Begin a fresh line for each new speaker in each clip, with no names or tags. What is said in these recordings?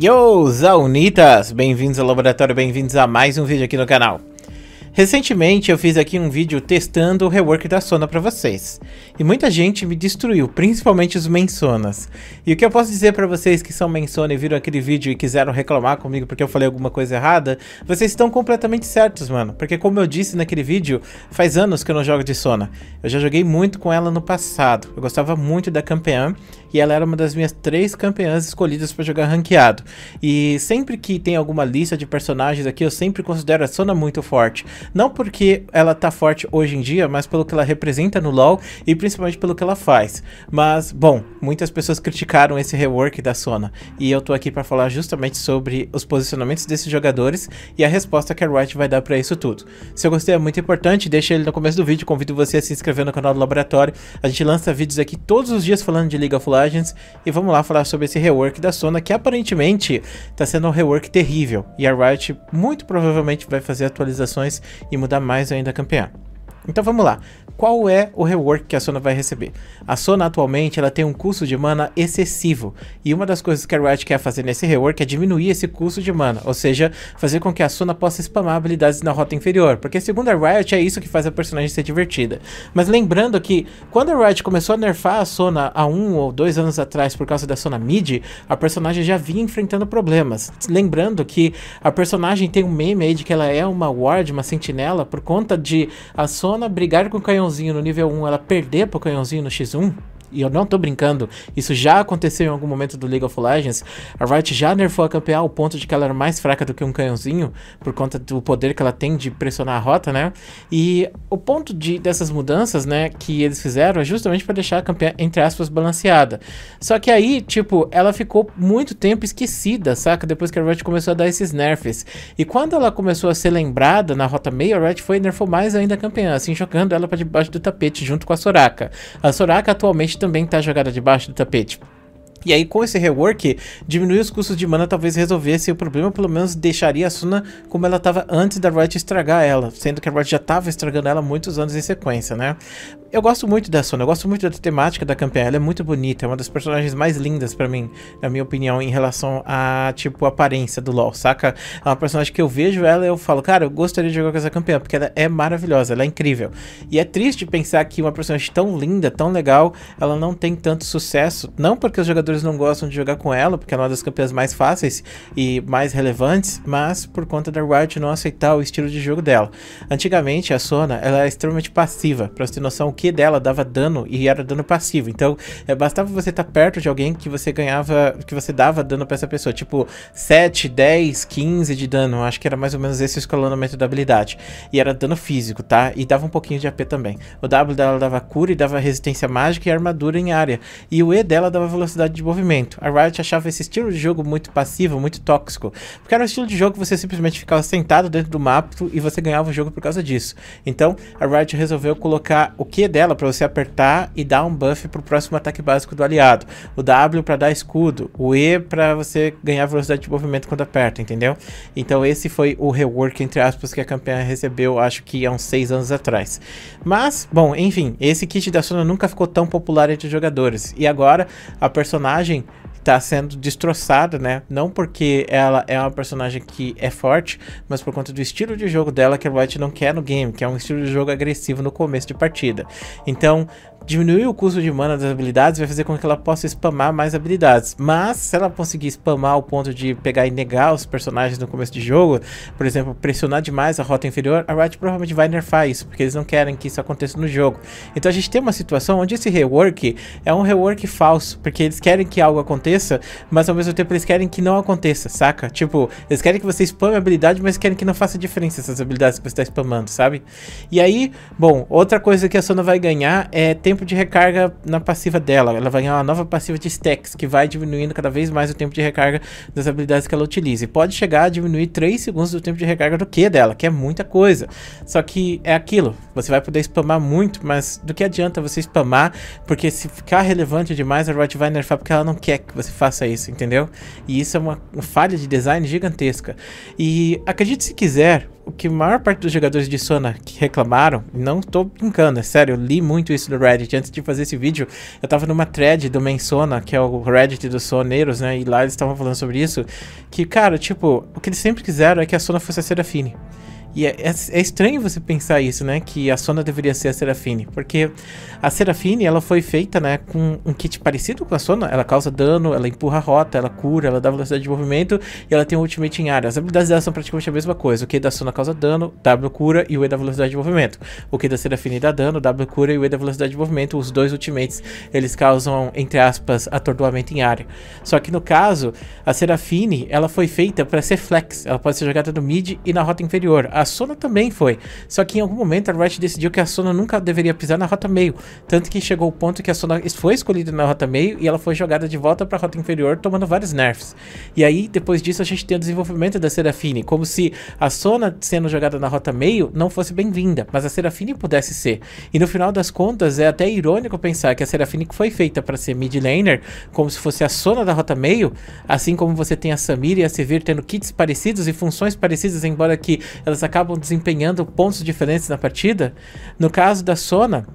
Yo, Zaunitas! Bem-vindos ao laboratório, bem-vindos a mais um vídeo aqui no canal. Recentemente eu fiz aqui um vídeo testando o rework da Sona para vocês, e muita gente me destruiu, principalmente os mensonas. E o que eu posso dizer para vocês que são mensona e viram aquele vídeo e quiseram reclamar comigo porque eu falei alguma coisa errada, vocês estão completamente certos, mano, porque como eu disse naquele vídeo, faz anos que eu não jogo de Sona. Eu já joguei muito com ela no passado, eu gostava muito da campeã, e ela era uma das minhas três campeãs escolhidas para jogar ranqueado. E sempre que tem alguma lista de personagens aqui, eu sempre considero a Sona muito forte. Não porque ela tá forte hoje em dia, mas pelo que ela representa no LoL e principalmente pelo que ela faz. Mas, bom, muitas pessoas criticaram esse rework da Sona, e eu tô aqui para falar justamente sobre os posicionamentos desses jogadores e a resposta que a Riot vai dar para isso tudo. Se eu gostei é muito importante, deixa ele no começo do vídeo, convido você a se inscrever no canal do Laboratório. A gente lança vídeos aqui todos os dias falando de League of Legends, e vamos lá falar sobre esse rework da Sona que aparentemente está sendo um rework terrível e a Riot muito provavelmente vai fazer atualizações e mudar mais ainda a campeã. Então vamos lá. Qual é o rework que a Sona vai receber? A Sona atualmente ela tem um custo de mana excessivo, e uma das coisas que a Riot quer fazer nesse rework é diminuir esse custo de mana, ou seja, fazer com que a Sona possa spamar habilidades na rota inferior, porque segundo a Riot é isso que faz a personagem ser divertida. Mas lembrando que quando a Riot começou a nerfar a Sona há um ou dois anos atrás por causa da Sona mid, a personagem já vinha enfrentando problemas. Lembrando que a personagem tem um meme aí de que ela é uma ward, uma sentinela, por conta de a Sona Dona brigar com o canhãozinho no nível 1, ela perder pro canhãozinho no X1, e eu não tô brincando, isso já aconteceu em algum momento do League of Legends, a Riot já nerfou a campeã ao ponto de que ela era mais fraca do que um canhãozinho, por conta do poder que ela tem de pressionar a rota, né? E o ponto de, dessas mudanças, né, que eles fizeram é justamente para deixar a campeã, entre aspas, balanceada. Só que aí, tipo, ela ficou muito tempo esquecida, saca? Depois que a Riot começou a dar esses nerfs. E quando ela começou a ser lembrada na rota meio, a Riot foi e nerfou mais ainda a campeã, assim, jogando ela para debaixo do tapete junto com a Soraka. A Soraka atualmente também tá jogada debaixo do tapete. E aí, com esse rework, diminuir os custos de mana talvez resolvesse o problema, pelo menos deixaria a Suna como ela estava antes da Riot estragar ela, sendo que a Riot já estava estragando ela muitos anos em sequência, né? Eu gosto muito da Suna, eu gosto muito da temática da campeã, ela é muito bonita, é uma das personagens mais lindas para mim, na minha opinião, em relação a, tipo, aparência do LoL, saca? É uma personagem que eu vejo ela e eu falo, cara, eu gostaria de jogar com essa campeã, porque ela é maravilhosa, ela é incrível. E é triste pensar que uma personagem tão linda, tão legal, ela não tem tanto sucesso, não porque os jogadores jogadores não gostam de jogar com ela, porque é uma das campeãs mais fáceis e mais relevantes, mas por conta da Riot não aceitar o estilo de jogo dela. Antigamente, a Sona ela era é extremamente passiva, pra você ter noção, o que dela dava dano e era dano passivo. Então, é, bastava você estar tá perto de alguém que você ganhava, que você dava dano pra essa pessoa, tipo 7, 10, 15 de dano, acho que era mais ou menos esse escalonamento da habilidade. E era dano físico, tá? E dava um pouquinho de AP também. O W dela dava cura e dava resistência mágica e armadura em área. E o E dela dava velocidade de de movimento. A Riot achava esse estilo de jogo muito passivo, muito tóxico, porque era um estilo de jogo que você simplesmente ficava sentado dentro do mapa e você ganhava o jogo por causa disso. Então, a Riot resolveu colocar o Q dela para você apertar e dar um buff pro próximo ataque básico do aliado, o W para dar escudo, o E para você ganhar velocidade de movimento quando aperta, entendeu? Então, esse foi o rework entre aspas que a campanha recebeu, acho que há uns 6 anos atrás. Mas, bom, enfim, esse kit da Sona nunca ficou tão popular entre os jogadores. E agora a personagem personagem está sendo destroçada, né? Não porque ela é uma personagem que é forte, mas por conta do estilo de jogo dela que a Riot não quer no game, que é um estilo de jogo agressivo no começo de partida. Então, Diminuir o custo de mana das habilidades vai fazer com que ela possa spamar mais habilidades. Mas se ela conseguir spamar ao ponto de pegar e negar os personagens no começo de jogo, por exemplo, pressionar demais a rota inferior, a Riot provavelmente vai nerfar isso, porque eles não querem que isso aconteça no jogo. Então a gente tem uma situação onde esse rework é um rework falso, porque eles querem que algo aconteça, mas ao mesmo tempo eles querem que não aconteça, saca? Tipo, eles querem que você spame a habilidade, mas querem que não faça diferença essas habilidades que você está spamando, sabe? E aí, bom, outra coisa que a Sona vai ganhar é ter tempo de recarga na passiva dela. Ela vai ganhar uma nova passiva de stacks, que vai diminuindo cada vez mais o tempo de recarga das habilidades que ela utiliza. E pode chegar a diminuir 3 segundos do tempo de recarga do Q dela, que é muita coisa. Só que é aquilo, você vai poder spamar muito, mas do que adianta você spamar? Porque se ficar relevante demais, a Riot vai nerfar porque ela não quer que você faça isso, entendeu? E isso é uma falha de design gigantesca. E acredite se quiser, o que a maior parte dos jogadores de Sona que reclamaram, não tô brincando, é sério, eu li muito isso no Reddit. Antes de fazer esse vídeo, eu tava numa thread do Mensona, que é o Reddit dos Soneiros, né? E lá eles estavam falando sobre isso. Que, cara, tipo, o que eles sempre quiseram é que a Sona fosse a Serafine. E é, é, é, estranho você pensar isso, né? Que a Sona deveria ser a Serafine. Porque a Serafine, ela foi feita, né? Com um kit parecido com a Sona. Ela causa dano, ela empurra a rota, ela cura, ela dá velocidade de movimento. E ela tem um ultimate em área. As habilidades dela são praticamente a mesma coisa. O Q da Sona causa dano, W cura e o E dá velocidade de movimento. O Q da Serafine dá dano, W cura e o E dá velocidade de movimento. Os dois ultimates, eles causam, entre aspas, atordoamento em área. Só que no caso, a Serafine, ela foi feita para ser flex. Ela pode ser jogada no mid e na rota inferior. A a Sona também foi. Só que em algum momento a Riot decidiu que a Sona nunca deveria pisar na rota meio. Tanto que chegou o ponto que a Sona foi escolhida na rota meio e ela foi jogada de volta para a rota inferior, tomando vários nerfs. E aí, depois disso, a gente tem o desenvolvimento da Serafine, como se a Sona sendo jogada na rota meio não fosse bem-vinda, mas a Serafine pudesse ser. E no final das contas, é até irônico pensar que a Serafine foi feita para ser mid laner, como se fosse a Sona da rota meio, assim como você tem a Samir e a Sevir tendo kits parecidos e funções parecidas, embora que elas acabam desempenhando pontos diferentes na partida. No caso da Sona,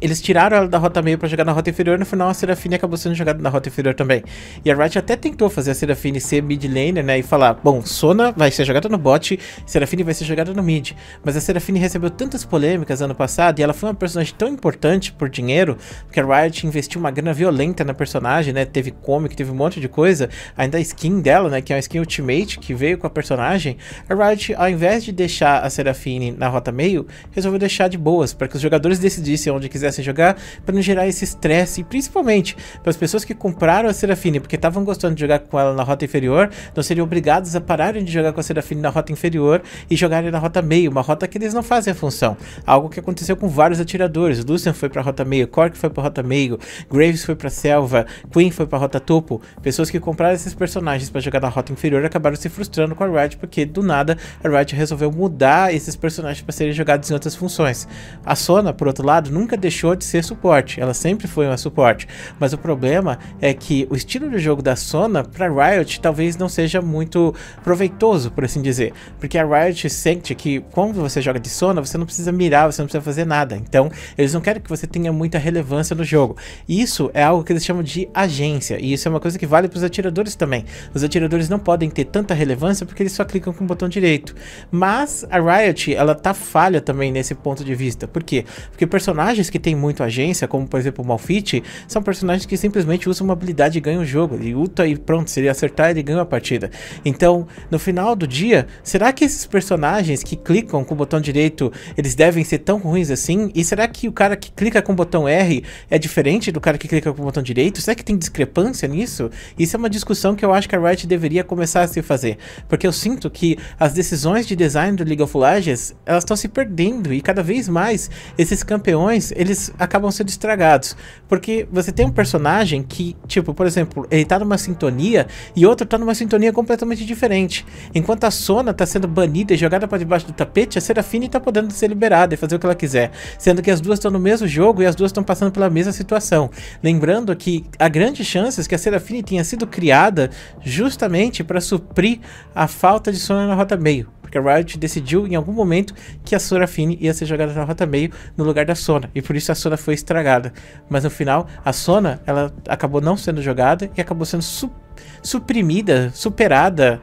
eles tiraram ela da rota meio para jogar na rota inferior, no final a Serafine acabou sendo jogada na rota inferior também. E a Riot até tentou fazer a Serafine ser mid laner, né, e falar, bom, Sona vai ser jogada no bot, Serafine vai ser jogada no mid. Mas a Serafine recebeu tantas polêmicas ano passado, e ela foi uma personagem tão importante por dinheiro, que a Riot investiu uma grana violenta na personagem, né, teve comic, teve um monte de coisa, ainda a skin dela, né, que é uma skin Ultimate, que veio com a personagem, a Riot, ao invés de deixar a Serafine na rota meio, resolveu deixar de boas, para que os jogadores decidissem onde que quisessem jogar, para não gerar esse estresse, e principalmente para as pessoas que compraram a Serafine porque estavam gostando de jogar com ela na rota inferior, não seriam obrigados a pararem de jogar com a Serafine na rota inferior e jogarem na rota meio, uma rota que eles não fazem a função. Algo que aconteceu com vários atiradores. Lucian foi para a rota meio, Cork foi para a rota meio, Graves foi para a selva, Queen foi para a rota topo. Pessoas que compraram esses personagens para jogar na rota inferior acabaram se frustrando com a Riot porque do nada a Riot resolveu mudar esses personagens para serem jogados em outras funções. A Sona, por outro lado, nunca deixou deixou de ser suporte, ela sempre foi uma suporte. Mas o problema é que o estilo de jogo da Sona para Riot talvez não seja muito proveitoso, por assim dizer, porque a Riot sente que quando você joga de Sona, você não precisa mirar, você não precisa fazer nada. Então, eles não querem que você tenha muita relevância no jogo. Isso é algo que eles chamam de agência, e isso é uma coisa que vale para os atiradores também. Os atiradores não podem ter tanta relevância porque eles só clicam com o botão direito. Mas a Riot, ela tá falha também nesse ponto de vista. Por quê? Porque personagens que que tem muito agência, como por exemplo o Malfit, são personagens que simplesmente usam uma habilidade e ganham o jogo. Ele luta e pronto, se ele acertar, ele ganha a partida. Então, no final do dia, será que esses personagens que clicam com o botão direito, eles devem ser tão ruins assim? E será que o cara que clica com o botão R é diferente do cara que clica com o botão direito? Será que tem discrepância nisso? Isso é uma discussão que eu acho que a Riot deveria começar a se fazer, porque eu sinto que as decisões de design do League of Legends, elas estão se perdendo e cada vez mais esses campeões, eles eles acabam sendo estragados. Porque você tem um personagem que, tipo, por exemplo, ele tá numa sintonia e outro tá numa sintonia completamente diferente. Enquanto a Sona tá sendo banida e jogada para debaixo do tapete, a Serafine tá podendo ser liberada e fazer o que ela quiser. Sendo que as duas estão no mesmo jogo e as duas estão passando pela mesma situação. Lembrando que há grandes chances que a Serafine tenha sido criada justamente para suprir a falta de Sona na Rota Meio porque a Riot decidiu em algum momento que a Sorafine ia ser jogada na rota meio no lugar da Sona, e por isso a Sona foi estragada. Mas no final, a Sona ela acabou não sendo jogada e acabou sendo super suprimida, superada.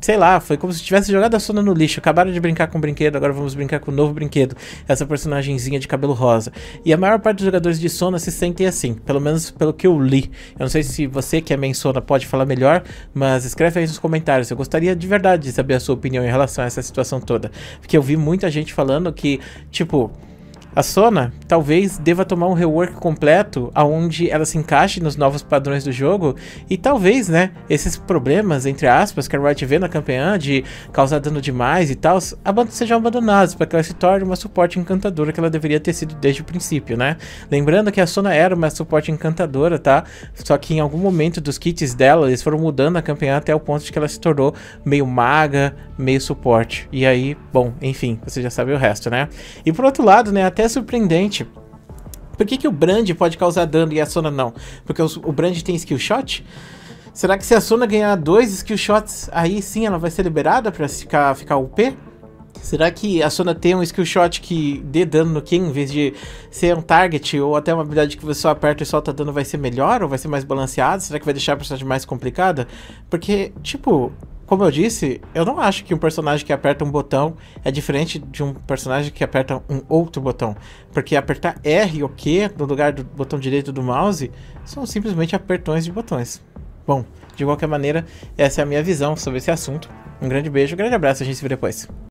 Sei lá, foi como se tivesse jogado a Sona no lixo. Acabaram de brincar com o brinquedo, agora vamos brincar com o novo brinquedo. Essa personagemzinha de cabelo rosa. E a maior parte dos jogadores de Sona se sentem assim, pelo menos pelo que eu li. Eu não sei se você que é main Sona pode falar melhor, mas escreve aí nos comentários. Eu gostaria de verdade de saber a sua opinião em relação a essa situação toda. Porque eu vi muita gente falando que, tipo, a Sona talvez deva tomar um rework completo aonde ela se encaixe nos novos padrões do jogo e talvez, né, esses problemas, entre aspas, que a Riot vê na campeã de causar dano demais e tal, sejam abandonados para que ela se torne uma suporte encantadora que ela deveria ter sido desde o princípio, né? Lembrando que a Sona era uma suporte encantadora, tá? Só que em algum momento dos kits dela, eles foram mudando a campeã até o ponto de que ela se tornou meio maga, meio suporte. E aí, bom, enfim, você já sabe o resto, né? E por outro lado, né, até até surpreendente. Por que, que o Brand pode causar dano e a Sona não? Porque o Brand tem skill shot? Será que se a Sona ganhar dois skill shots, aí sim ela vai ser liberada pra ficar, ficar UP? Será que a Sona tem um skill shot que dê dano no King em vez de ser um target ou até uma habilidade que você só aperta e solta dano vai ser melhor ou vai ser mais balanceado? Será que vai deixar a personagem mais complicada? Porque, tipo, como eu disse, eu não acho que um personagem que aperta um botão é diferente de um personagem que aperta um outro botão. Porque apertar R ou Q no lugar do botão direito do mouse são simplesmente apertões de botões. Bom, de qualquer maneira, essa é a minha visão sobre esse assunto. Um grande beijo, um grande abraço, a gente se vê depois.